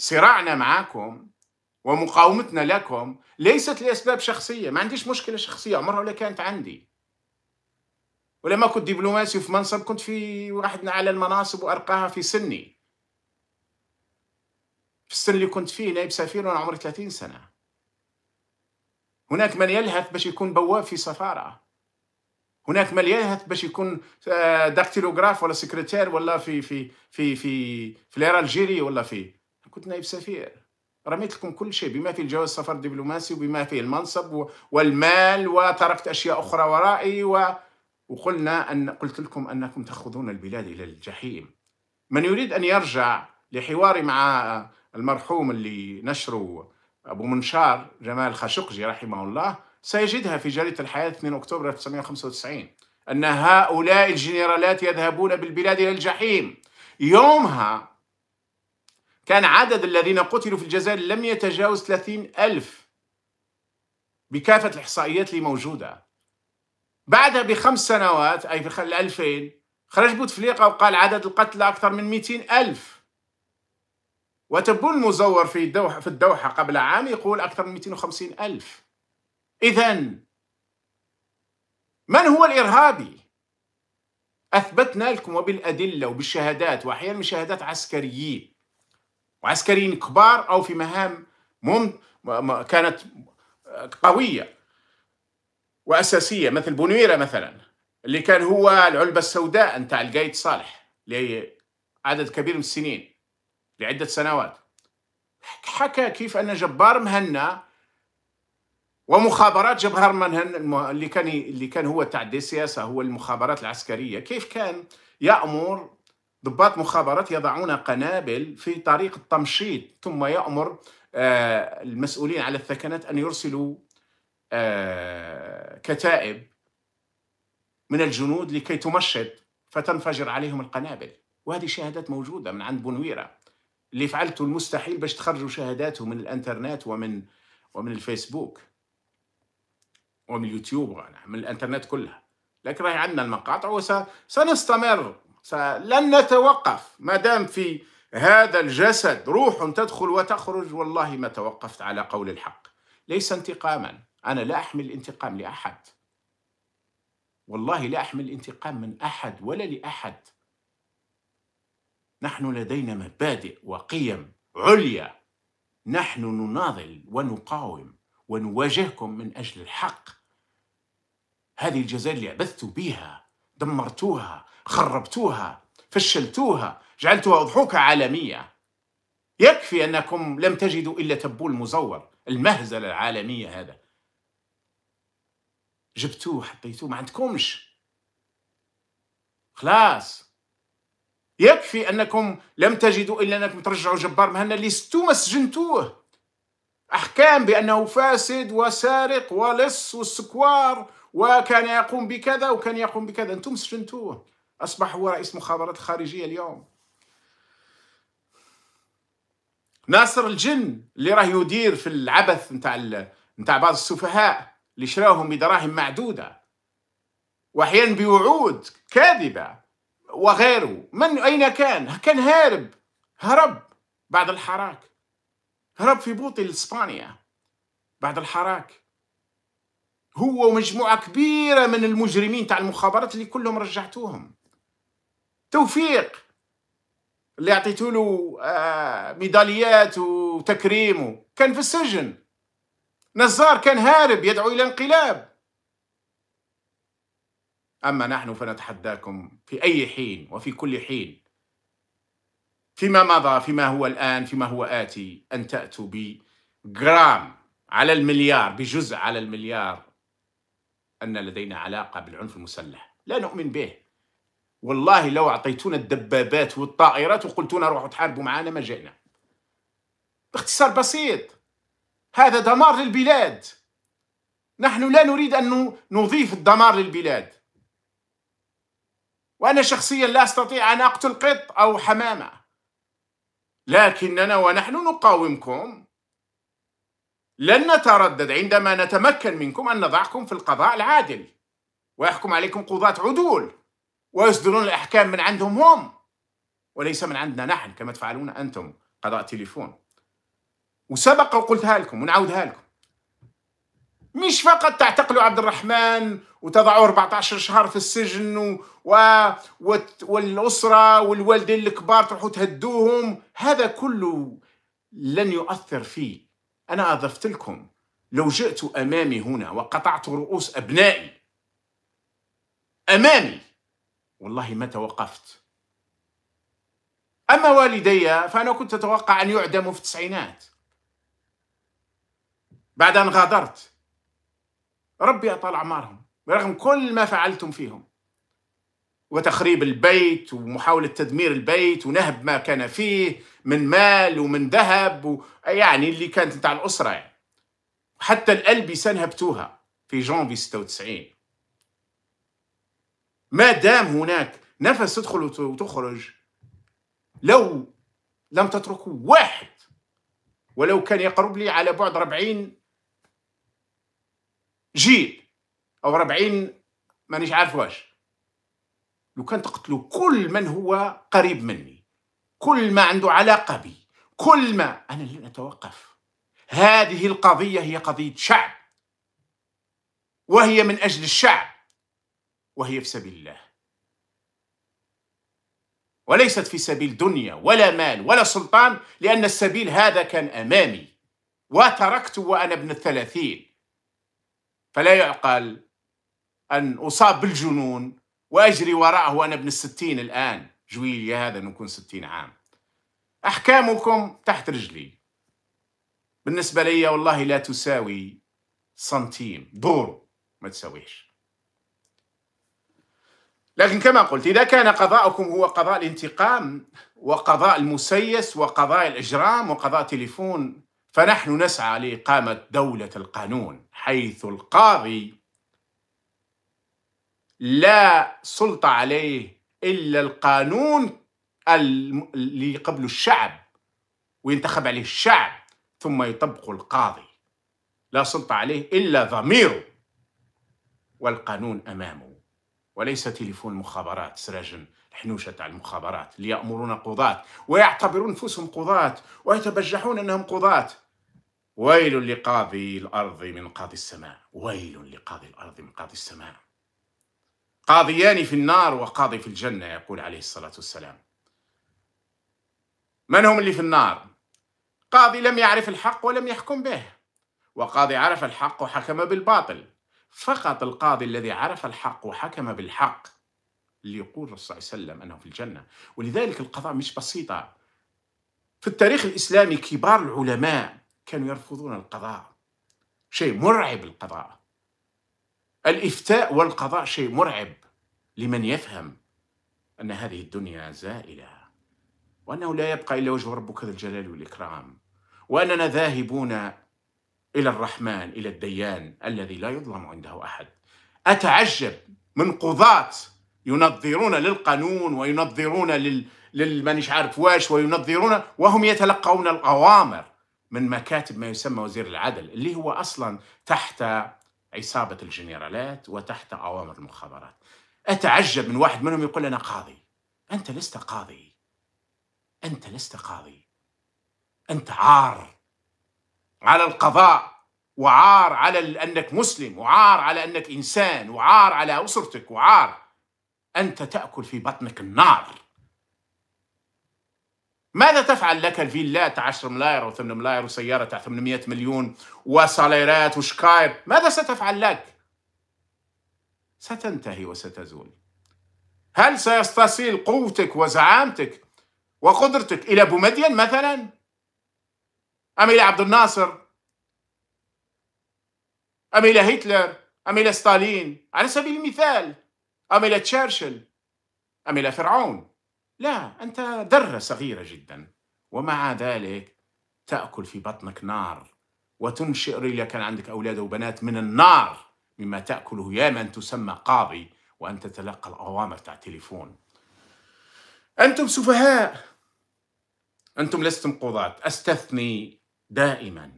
صراعنا معاكم ومقاومتنا لكم ليست لأسباب شخصية ما عنديش مشكلة شخصية عمرها ولا كانت عندي ولما كنت دبلوماسي في منصب كنت في واحد من أعلى المناصب وأرقاها في سني في السن اللي كنت فيه نائب سفير وأنا عمري 30 سنة هناك من يلهث باش يكون بواب في سفارة هناك من يلهث باش يكون آه، داكتيلوغراف ولا سكرتير ولا في في في في في, في الجيري ولا في كنت نائب سفير رميت لكم كل شيء بما فيه الجواز السفر الدبلوماسي وبما فيه المنصب والمال وتركت اشياء اخرى ورائي و... وقلنا ان قلت لكم انكم تاخذون البلاد الى الجحيم من يريد ان يرجع لحواري مع المرحوم اللي نشره ابو منشار جمال خاشقجي رحمه الله سيجدها في جريده الحياه 2 اكتوبر 1995 ان هؤلاء الجنرالات يذهبون بالبلاد الى الجحيم يومها كان عدد الذين قتلوا في الجزائر لم يتجاوز 30 ألف بكافة الإحصائيات اللي موجودة بعدها بخمس سنوات أي في 2000 خرج بوتفليقة وقال عدد القتلى أكثر من 200 ألف وتبون المزور في الدوحة, في الدوحة قبل عام يقول أكثر من 250 ألف إذا من هو الإرهابي؟ أثبتنا لكم وبالأدلة وبالشهادات وأحيانا من شهادات عسكريين وعسكريين كبار أو في مهام مم كانت قوية وأساسية مثل بنويرة مثلا اللي كان هو العلبة السوداء نتاع القايد صالح لعدد كبير من السنين لعدة سنوات حكى كيف أن جبار مهنا ومخابرات جبهر منهن اللي كان اللي كان هو تاع هو المخابرات العسكريه كيف كان يامر ضباط مخابرات يضعون قنابل في طريق التمشيط ثم يأمر آه، المسؤولين على الثكنات أن يرسلوا آه، كتائب من الجنود لكي تمشط فتنفجر عليهم القنابل وهذه شهادات موجودة من عند بنويرة اللي فعلته المستحيل باش تخرجوا شهاداته من الانترنت ومن ومن الفيسبوك ومن اليوتيوب من الانترنت كلها لكن راهي عندنا المقاطع وسنستمر فلن نتوقف ما دام في هذا الجسد روح تدخل وتخرج والله ما توقفت على قول الحق ليس انتقاما أنا لا أحمل الانتقام لأحد والله لا أحمل الانتقام من أحد ولا لأحد نحن لدينا مبادئ وقيم عليا نحن نناضل ونقاوم ونواجهكم من أجل الحق هذه الجزائر اللي عبثتوا بها دمرتوها خربتوها فشلتوها جعلتها أضحوكة عالمية يكفي أنكم لم تجدوا إلا تبول مزور المهزلة العالمية هذا جبتوه حطيتوه ما عندكمش خلاص يكفي أنكم لم تجدوا إلا أنكم ترجعوا جبار مهنا اللي ستوما سجنتوه أحكام بأنه فاسد وسارق ولص والسكوار وكان يقوم بكذا وكان يقوم بكذا أنتم سجنتوه أصبح هو رئيس مخابرات خارجية اليوم ناصر الجن اللي راه يدير في العبث نتاع نتاع بعض السفهاء اللي شراهم بدراهم معدودة وأحيانا بوعود كاذبة وغيره من أين كان كان هارب هرب بعد الحراك هرب في بوطي لإسبانيا بعد الحراك هو ومجموعة كبيرة من المجرمين تاع المخابرات اللي كلهم رجعتوهم توفيق اللي اعطيتوا له آه، ميداليات وتكريم كان في السجن نزار كان هارب يدعو الى انقلاب اما نحن فنتحداكم في اي حين وفي كل حين فيما مضى فيما هو الان فيما هو اتي ان تاتوا بجرام على المليار بجزء على المليار ان لدينا علاقه بالعنف المسلح لا نؤمن به والله لو أعطيتونا الدبابات والطائرات وقلتونا روحوا تحاربوا معانا ما جئنا باختصار بسيط هذا دمار للبلاد نحن لا نريد أن نضيف الدمار للبلاد وأنا شخصيا لا أستطيع أن أقتل قط أو حمامة لكننا ونحن نقاومكم لن نتردد عندما نتمكن منكم أن نضعكم في القضاء العادل ويحكم عليكم قضاة عدول ويصدرون الأحكام من عندهم هم وليس من عندنا نحن كما تفعلون أنتم قضاء تليفون وسبق وقلتها لكم ونعاودها لكم مش فقط تعتقلوا عبد الرحمن وتضعوه 14 شهر في السجن و... و... والأسرة والوالدين الكبار تروحوا تهدوهم هذا كله لن يؤثر فيه أنا أضفت لكم لو جئت أمامي هنا وقطعت رؤوس أبنائي أمامي والله ما توقفت أما والدي فأنا كنت أتوقع أن يعدموا في التسعينات بعد أن غادرت ربي أطال أعمارهم برغم كل ما فعلتم فيهم وتخريب البيت ومحاولة تدمير البيت ونهب ما كان فيه من مال ومن ذهب و... يعني اللي كانت نتاع الأسرة يعني. حتى الألبسة نهبتوها في جونفي 96 ما دام هناك نفس تدخل وتخرج لو لم تتركوا واحد ولو كان يقرب لي على بعد ربعين جيل او ربعين مانيش عارف واش لو كان تقتلوا كل من هو قريب مني كل ما عنده علاقه بي كل ما انا لن اتوقف هذه القضيه هي قضيه شعب وهي من اجل الشعب وهي في سبيل الله وليست في سبيل دنيا ولا مال ولا سلطان لأن السبيل هذا كان أمامي وتركت وأنا ابن الثلاثين فلا يعقل أن أصاب بالجنون وأجري وراءه وأنا ابن الستين الآن جويلي هذا نكون ستين عام أحكامكم تحت رجلي بالنسبة لي والله لا تساوي سنتيم دورو ما تساويش لكن كما قلت إذا كان قضاؤكم هو قضاء الانتقام وقضاء المسيس وقضاء الإجرام وقضاء تليفون فنحن نسعى لإقامة دولة القانون حيث القاضي لا سلطة عليه إلا القانون اللي قبل الشعب وينتخب عليه الشعب ثم يطبق القاضي لا سلطة عليه إلا ضميره والقانون أمامه وليس تليفون مخابرات سراجن الحنوشة تاع المخابرات اللي يأمرون قضاة ويعتبرون أنفسهم قضاة ويتبجحون أنهم قضاة ويل لقاضي الأرض من قاضي السماء ويل لقاضي الأرض من قاضي السماء قاضيان في النار وقاضي في الجنة يقول عليه الصلاة والسلام من هم اللي في النار قاضي لم يعرف الحق ولم يحكم به وقاضي عرف الحق وحكم بالباطل فقط القاضي الذي عرف الحق وحكم بالحق اللي يقول الرسول صلى الله عليه وسلم أنه في الجنة ولذلك القضاء مش بسيطة في التاريخ الإسلامي كبار العلماء كانوا يرفضون القضاء شيء مرعب القضاء الإفتاء والقضاء شيء مرعب لمن يفهم أن هذه الدنيا زائلة وأنه لا يبقى إلا وجه ربك ذو الجلال والإكرام وأننا ذاهبون إلى الرحمن إلى الديان الذي لا يظلم عنده أحد أتعجب من قضاة ينظرون للقانون وينظرون لل... للمن مش عارف واش وينظرون وهم يتلقون الأوامر من مكاتب ما يسمى وزير العدل اللي هو أصلا تحت عصابة الجنرالات وتحت أوامر المخابرات أتعجب من واحد منهم يقول أنا قاضي أنت لست قاضي أنت لست قاضي أنت عار على القضاء وعار على انك مسلم وعار على انك انسان وعار على اسرتك وعار انت تاكل في بطنك النار ماذا تفعل لك الفيلات 10 ملاير و8 ملاير وسياره تاع 800 مليون وصاليرات وشكاير ماذا ستفعل لك ستنتهي وستزول هل سيستصيل قوتك وزعامتك وقدرتك الى بومدين مثلا أم إلى عبد الناصر أم إلى هتلر أم إلى ستالين على سبيل المثال أم إلى تشرشل أم إلى فرعون لا أنت ذرة صغيرة جدا ومع ذلك تأكل في بطنك نار وتنشئ إذا كان عندك أولاد وبنات من النار مما تأكله يا من تسمى قاضي وانت تتلقى الأوامر تاع تليفون أنتم سفهاء أنتم لستم قضاة أستثني دائما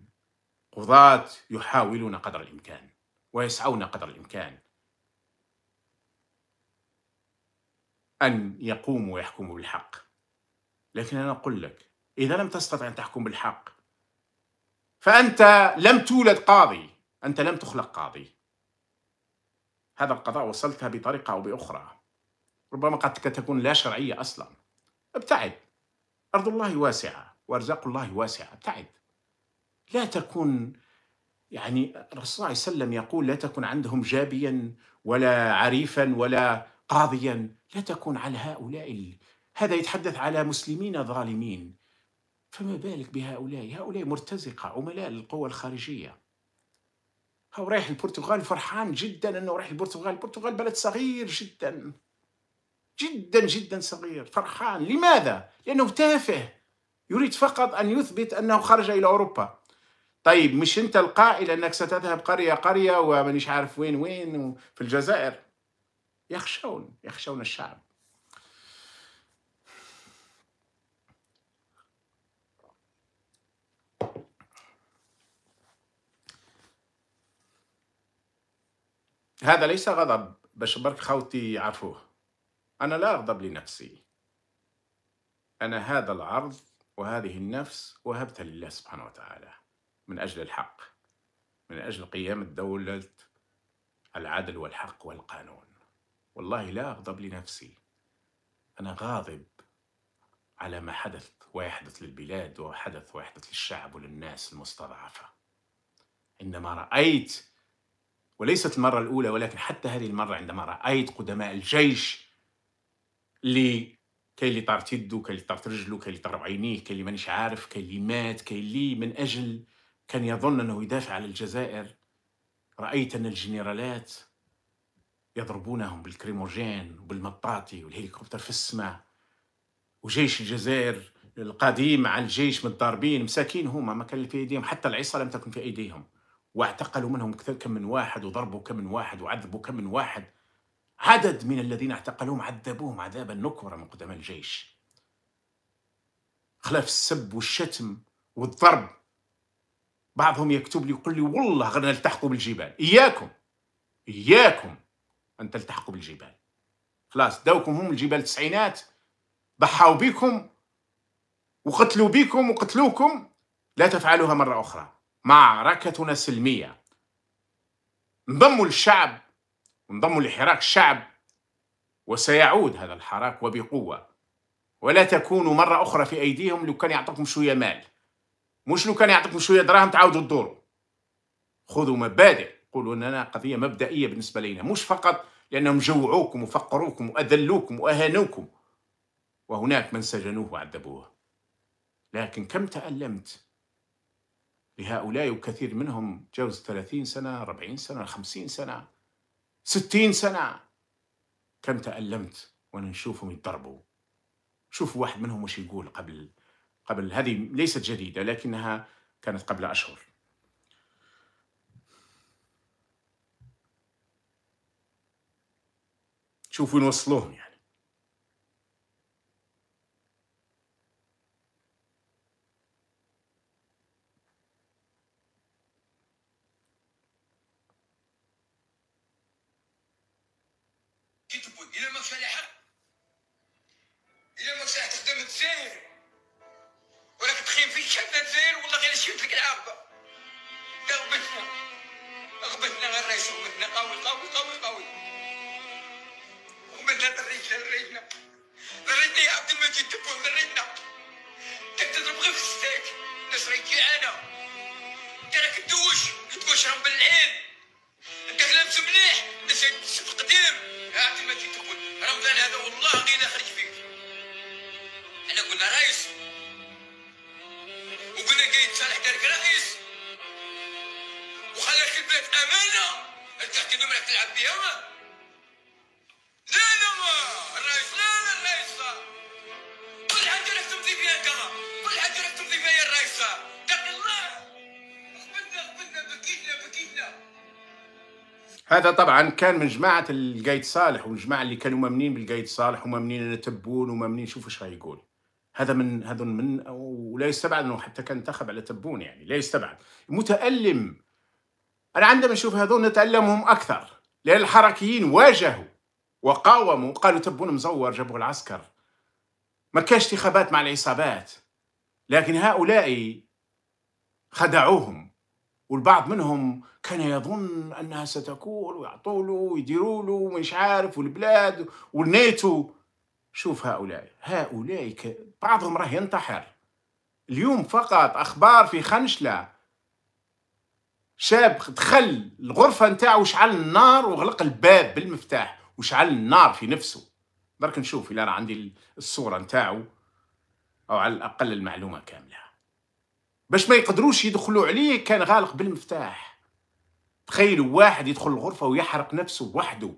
قضاة يحاولون قدر الإمكان ويسعون قدر الإمكان أن يقوموا ويحكموا بالحق لكن أنا أقول لك إذا لم تستطع أن تحكم بالحق فأنت لم تولد قاضي أنت لم تخلق قاضي هذا القضاء وصلتها بطريقة أو بأخرى ربما قد تكون لا شرعية أصلا ابتعد أرض الله واسعة وأرزاق الله واسعة ابتعد لا تكن يعني الرسول صلى الله عليه وسلم يقول لا تكن عندهم جابيا ولا عريفا ولا قاضيا لا تكن على هؤلاء هذا يتحدث على مسلمين ظالمين فما بالك بهؤلاء هؤلاء مرتزقة عملاء للقوى الخارجية هو رايح البرتغال فرحان جدا أنه رايح البرتغال البرتغال بلد صغير جدا جدا جدا صغير فرحان لماذا؟ لأنه تافه يريد فقط أن يثبت أنه خرج إلى أوروبا طيب مش انت القائل انك ستذهب قريه قريه ومانيش عارف وين وين في الجزائر يخشون يخشون الشعب هذا ليس غضب باش برك خوتي يعرفوه أنا لا أغضب لنفسي أنا هذا العرض وهذه النفس وهبتها لله سبحانه وتعالى من أجل الحق من أجل قيام الدولة العدل والحق والقانون والله لا أغضب لنفسي أنا غاضب على ما حدث ويحدث للبلاد وحدث ويحدث للشعب وللناس المستضعفة عندما رأيت وليست المرة الأولى ولكن حتى هذه المرة عندما رأيت قدماء الجيش اللي كاين اللي طارت يده كاين اللي طارت رجله كاين اللي طارت عينيه كاين اللي مانيش عارف كاين اللي مات كاين اللي من أجل كان يظن أنه يدافع عن الجزائر رأيت أن الجنرالات يضربونهم بالكريموجين وبالمطاطي والهليكوبتر في السماء وجيش الجزائر القديم مع الجيش متضاربين مساكين هما ما كان في ايديهم حتى العصا لم تكن في ايديهم واعتقلوا منهم كثير كم من واحد وضربوا كم من واحد وعذبوا كم من واحد عدد من الذين اعتقلوهم عذبوهم عذابا نكرا من قدام الجيش خلاف السب والشتم والضرب بعضهم يكتب لي يقول لي والله غير نلتحقوا بالجبال اياكم اياكم ان تلتحقوا بالجبال خلاص داوكم هم الجبال التسعينات ضحاو بكم وقتلوا بكم وقتلوكم لا تفعلوها مره اخرى معركتنا سلميه انضموا للشعب انضموا لحراك الشعب وسيعود هذا الحراك وبقوه ولا تكونوا مره اخرى في ايديهم لو كان يعطوكم شويه مال مش لو كان يعطيكم شويه دراهم تعاودوا الدور خذوا مبادئ قولوا اننا قضيه مبدئيه بالنسبه لنا مش فقط لانهم جوعوكم وفقروكم واذلوكم واهانوكم وهناك من سجنوه وعذبوه لكن كم تألمت لهؤلاء وكثير منهم جوز 30 سنة 40 سنة 50 سنة 60 سنة كم تألمت وانا نشوفهم يضربوا شوفوا واحد منهم وش يقول قبل قبل هذه ليست جديدة لكنها كانت قبل أشهر شوفوا وين وصلوهم يعني اغبتنا اغبتنا الريش اغبتنا قوي قوي قوي قوي اغبتنا ذريتنا ذريتنا ذريتنا يا عبد المجيد تبون ذريتنا تضرب غير في السيك الناس راهي جيعانه انت راك تدوش تقشرهم بالعين انت لابس مليح الناس تشوف قديم يا عبد المجيد تقول رمضان هذا والله غير خرج فيك احنا قلنا رئيس وقلنا قايد صالح تارك رئيس على كلمة أمانة أنت تحكي كلمة تلعب بيها ما لا لا ما الرئيس لا لا الرئيس كل حاجة راك تمضي فيها كما كل حاجة راك تمضي فيها الرئيس اتق الله قبلنا قبلنا بكيتنا بكيتنا هذا طبعا كان من جماعة القايد صالح والجماعة اللي كانوا مامنين بالقايد صالح ومامنين تبون ومامنين شوفوا اش يقول هذا من هذا من ولا يستبعد انه حتى كان انتخب على تبون يعني لا يستبعد متألم أنا عندما أشوف هذول نتألمهم أكثر لأن الحركيين واجهوا وقاوموا قالوا تبون مزور جابوه العسكر ما كانش انتخابات مع العصابات لكن هؤلاء خدعوهم والبعض منهم كان يظن انها ستكون ويعطوا له ويديروا له ومش عارف والبلاد والناتو شوف هؤلاء هؤلاء بعضهم راه ينتحر اليوم فقط اخبار في خنشله شاب دخل الغرفة نتاعو وشعل النار وغلق الباب بالمفتاح وشعل النار في نفسه برك نشوف إلا راه عندي الصورة نتاعو أو على الأقل المعلومة كاملة باش ما يقدروش يدخلوا عليه كان غالق بالمفتاح تخيلوا واحد يدخل الغرفة ويحرق نفسه وحده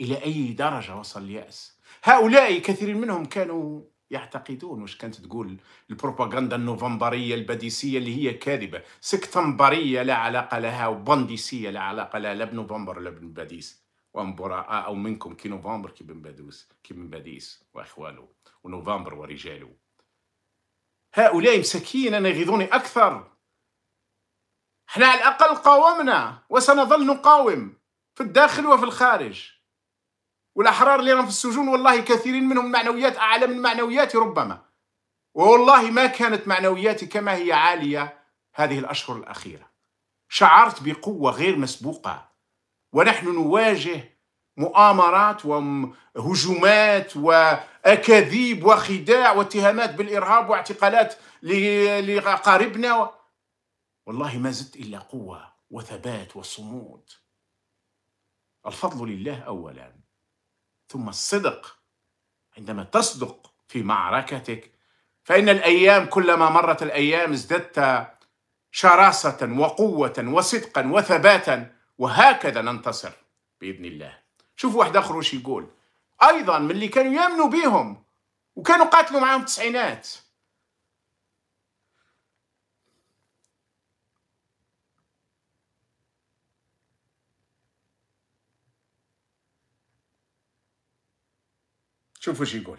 إلى أي درجة وصل اليأس هؤلاء كثير منهم كانوا يعتقدون واش كانت تقول البروباغندا النوفمبريه الباديسيه اللي هي كاذبه سكتمبريه لا علاقه لها وبنديسيه لا علاقه لها لا بنوفمبر لا بنباديس وان آه، او منكم كي نوفمبر كي بن كي بن باديس واخوانه ونوفمبر ورجاله هؤلاء مساكين انا يغيظوني اكثر احنا على الاقل قاومنا وسنظل نقاوم في الداخل وفي الخارج والأحرار اللي راهم في السجون والله كثيرين منهم معنويات أعلى من معنوياتي ربما والله ما كانت معنوياتي كما هي عالية هذه الأشهر الأخيرة شعرت بقوة غير مسبوقة ونحن نواجه مؤامرات وهجومات وأكاذيب وخداع واتهامات بالإرهاب واعتقالات لقاربنا والله ما زدت إلا قوة وثبات وصمود الفضل لله أولاً ثم الصدق عندما تصدق في معركتك فإن الأيام كلما مرت الأيام ازددت شراسة وقوة وصدقا وثباتا وهكذا ننتصر بإذن الله شوفوا واحد آخر وش يقول أيضا من اللي كانوا يامنوا بيهم وكانوا قاتلوا معاهم التسعينات شوفوا وش يقول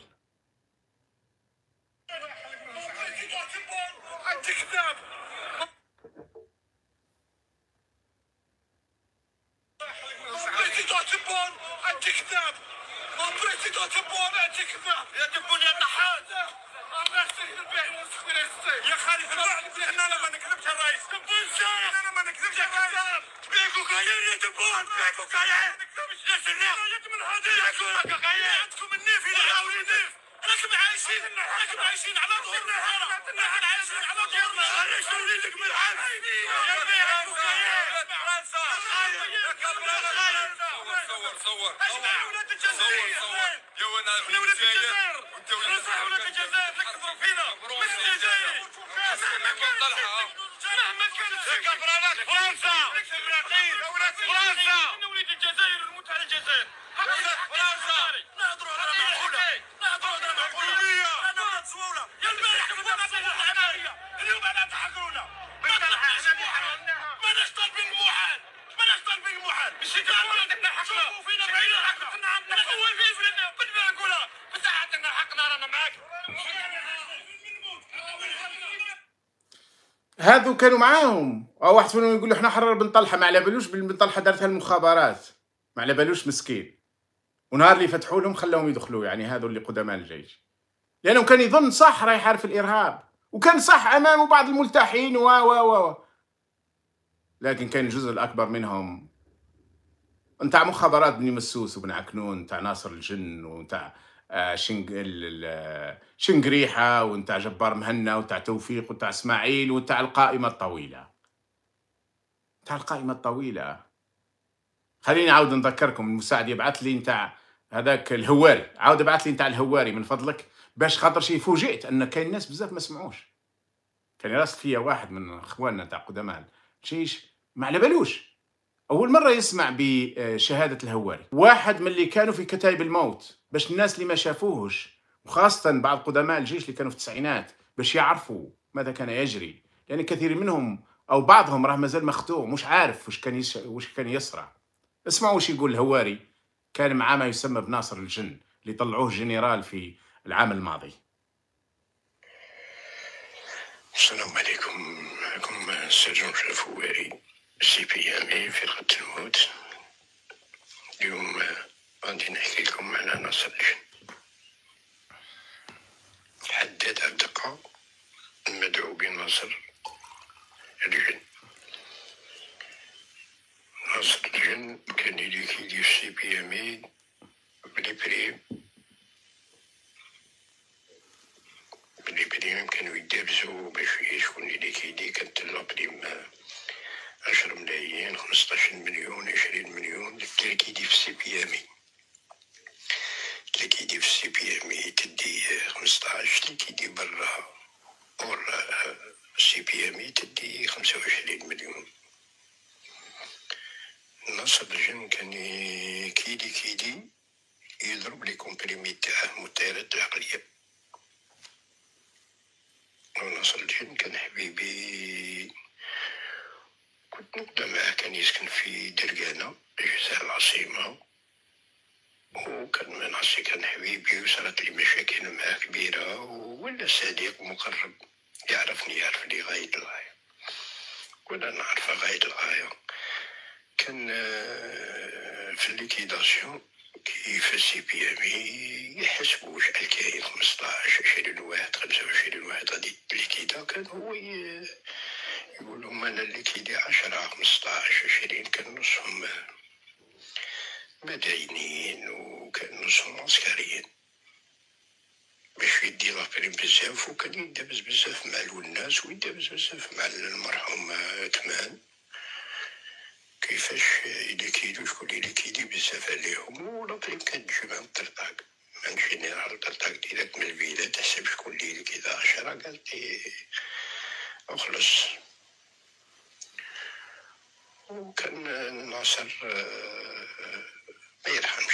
صور صور احنا ولاد الجزائر احنا ولاد الجزائر نصح ولاد الجزائر نكبروا فينا من الجزائر مهما كانت مهما كانت فرنسا فرنسا احنا ولاد الجزائر نموت على الجزائر فرنسا نهضروا على معقوله نهضروا يا البارح اليوم انا ضحكونا ما طلعنا ما نشطر محال مش عندنا حقنا فينا بعيد حقنا في ما نقولها عندنا حقنا رانا معاك كانوا معاهم واحد فيهم يقول احنا حرر بن طلحه ما على بالوش بن طلحه دارتها المخابرات ما على بالوش مسكين ونهار اللي فتحوا لهم خلاهم يدخلوا يعني هذو اللي قدماء الجيش لانه كان يظن صح رايح يحارب الارهاب وكان صح امامه بعض الملتحين و و و لكن كان الجزء الاكبر منهم نتاع مخابرات بني مسوس وبن عكنون نتاع ناصر الجن ونتاع شنق آه، شنقريحه ونتاع جبار مهنا ونتاع توفيق ونتاع اسماعيل ونتاع القائمه الطويله نتاع القائمه الطويله خليني عاود نذكركم المساعد يبعث لي نتاع هذاك الهواري عاود ابعث لي نتاع الهواري من فضلك باش خاطر شي فوجئت ان كاين ناس بزاف ما سمعوش كان يراسل فيا واحد من اخواننا تاع قدماء الجيش ما على بالوش اول مره يسمع بشهاده الهواري واحد من اللي كانوا في كتائب الموت باش الناس اللي ما شافوهش وخاصه بعض قدماء الجيش اللي كانوا في التسعينات باش يعرفوا ماذا كان يجري لان كثير منهم او بعضهم راه مازال مختوم مش عارف واش كان يش... واش كان يصرع اسمعوا واش يقول الهواري كان معاه ما يسمى بناصر الجن اللي طلعوه جنرال في العام الماضي السلام عليكم معكم السجن الفواري سي بي ام اي فرقة الموت اليوم غادي نحكي لكم على ناصر الجن حداد الدقة المدعو بناصر الجن ناصر الجن كان يدي كيدير سي بي ام اي بلي بريم بلي بريم كانو يدابزو باش يشكون اللي كيدير كان آه، في الليكيداسيون كيفاش بي ام يحسبوا شحال كاين 15 20 واحد 25 واحد غادي ليكيدا كان هو يقول لهم انا ليكيدي 10 15 20 كان نصهم آه، مدينين وكان نصهم عسكريين باش يدي لافرين بزاف وكان يدابز بزاف مع الناس ويدابز بزاف مع المرحوم آه، كمان كيفاش الا كيدو شكون لي كيدي بزاف عليهم والاخرين كنجمعو الطرطاق من جينيرال الطرطاق ديالك من الفيلا تحسب شكون لي كيدا عشرة لي اخلص وكان ناصر ما يرحمش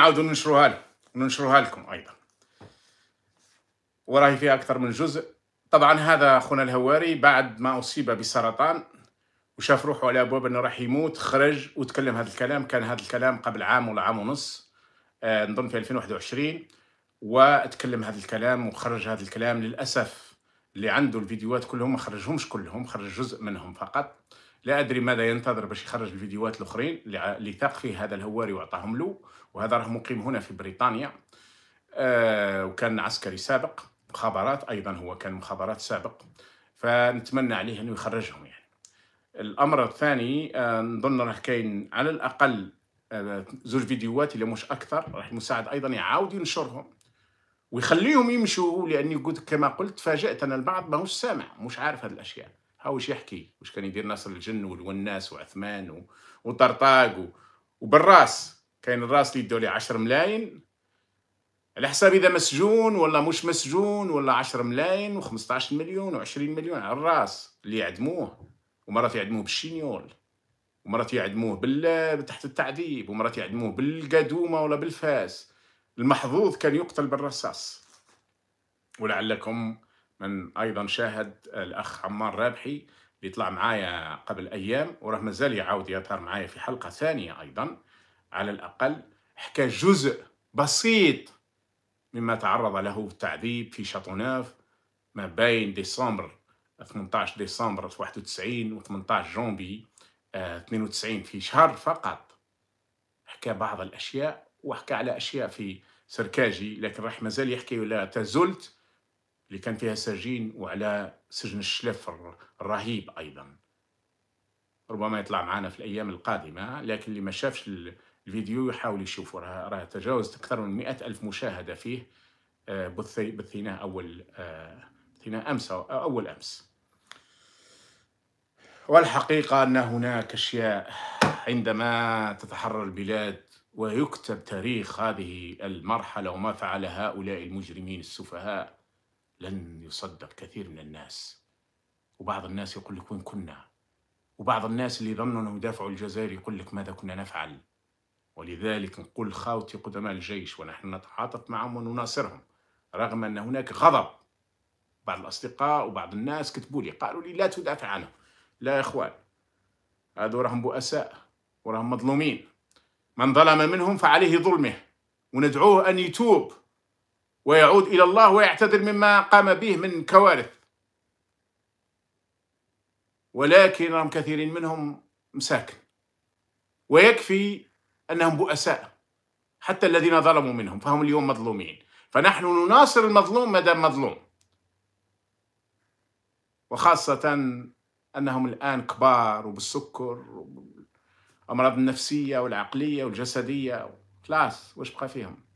نعاودوا ننشروها لكم ننشروها لكم ايضا وراهي فيها اكثر من جزء طبعا هذا اخونا الهواري بعد ما اصيب بسرطان وشاف روحه على ابواب انه راح يموت خرج وتكلم هذا الكلام كان هذا الكلام قبل عام ولا عام ونص آه، نظن في 2021 وتكلم هذا الكلام وخرج هذا الكلام للاسف اللي عنده الفيديوهات كلهم ما خرجهمش كلهم خرج جزء منهم فقط لا ادري ماذا ينتظر باش يخرج الفيديوهات الاخرين اللي ثاق فيه هذا الهواري واعطاهم له وهذا راه مقيم هنا في بريطانيا آه وكان عسكري سابق مخابرات ايضا هو كان مخابرات سابق فنتمنى عليه انه يخرجهم يعني الامر الثاني آه نظن راه كاين على الاقل آه زوج فيديوهات اللي مش اكثر راح المساعد ايضا يعاود ينشرهم ويخليهم يمشوا لاني قلت كما قلت تفاجات انا البعض ماهوش سامع مش عارف هذه الاشياء ها واش يحكي واش كان يدير ناصر الجن والناس وعثمان و... وطرطاق و... وبالراس كاين الراس اللي يدوا عشر 10 ملاين على حساب اذا مسجون ولا مش مسجون ولا 10 ملاين و15 مليون و20 مليون على الراس اللي يعدموه ومرات يعدموه بالشينيول ومرات يعدموه بال... تحت التعذيب ومرات يعدموه بالقدومه ولا بالفاس المحظوظ كان يقتل بالرصاص ولعلكم من ايضا شاهد الاخ عمار رابحي اللي طلع معايا قبل ايام وراه مازال يعاود يظهر معايا في حلقه ثانيه ايضا على الاقل حكى جزء بسيط مما تعرض له التعذيب في شاتوناف ما بين ديسمبر 18 ديسمبر 91 و 18 جونبي 92 آه، في شهر فقط حكى بعض الاشياء وحكى على اشياء في سركاجي لكن راح مازال يحكي ولا تزلت اللي كان فيها سجين وعلى سجن الشلف الرهيب أيضا ربما يطلع معنا في الأيام القادمة لكن اللي ما شافش الفيديو يحاول يشوفه راه راه تجاوز أكثر من مئة ألف مشاهدة فيه آه، بثيناه أول بثيناه أمس أو أول أمس والحقيقة أن هناك أشياء عندما تتحرر البلاد ويكتب تاريخ هذه المرحلة وما فعل هؤلاء المجرمين السفهاء لن يصدق كثير من الناس وبعض الناس يقول لك وين كنا وبعض الناس اللي ظنوا انهم يدافعوا الجزائر يقول لك ماذا كنا نفعل ولذلك نقول خاوتي قدماء الجيش ونحن نتعاطف معهم ونناصرهم رغم ان هناك غضب بعض الاصدقاء وبعض الناس كتبوا لي قالوا لي لا تدافع عنهم لا يا اخوان هذو راهم بؤساء وراهم مظلومين من ظلم منهم فعليه ظلمه وندعوه ان يتوب ويعود إلى الله ويعتذر مما قام به من كوارث ولكن رغم كثيرين منهم مساكن ويكفي أنهم بؤساء حتى الذين ظلموا منهم فهم اليوم مظلومين فنحن نناصر المظلوم ما دام مظلوم وخاصة أنهم الآن كبار وبالسكر وبالأمراض النفسية والعقلية والجسدية خلاص واش بقى فيهم